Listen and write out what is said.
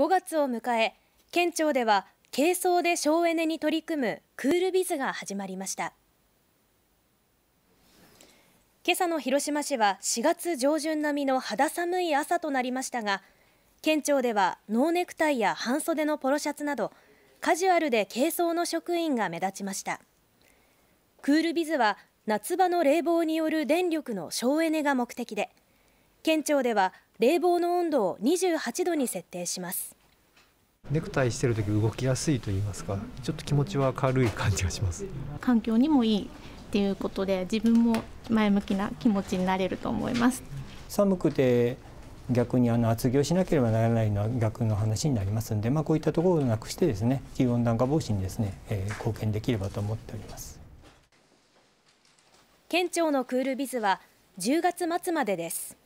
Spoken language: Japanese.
5月を迎え県庁では軽装で省エネに取り組むクールビズが始まりました今朝の広島市は4月上旬並みの肌寒い朝となりましたが県庁ではノーネクタイや半袖のポロシャツなどカジュアルで軽装の職員が目立ちましたクールビズは夏場の冷房による電力の省エネが目的で県庁では冷房の温度を28度に設定しますネクタイしてる時動きやすいと言いますかちょっと気持ちは軽い感じがします環境にもいいっていうことで自分も前向きな気持ちになれると思います寒くて逆にあの厚着をしなければならないのは逆の話になりますので、まあ、こういったところをなくしてですね地球温暖化防止にですね、えー、貢献できればと思っております県庁のクールビズは10月末までです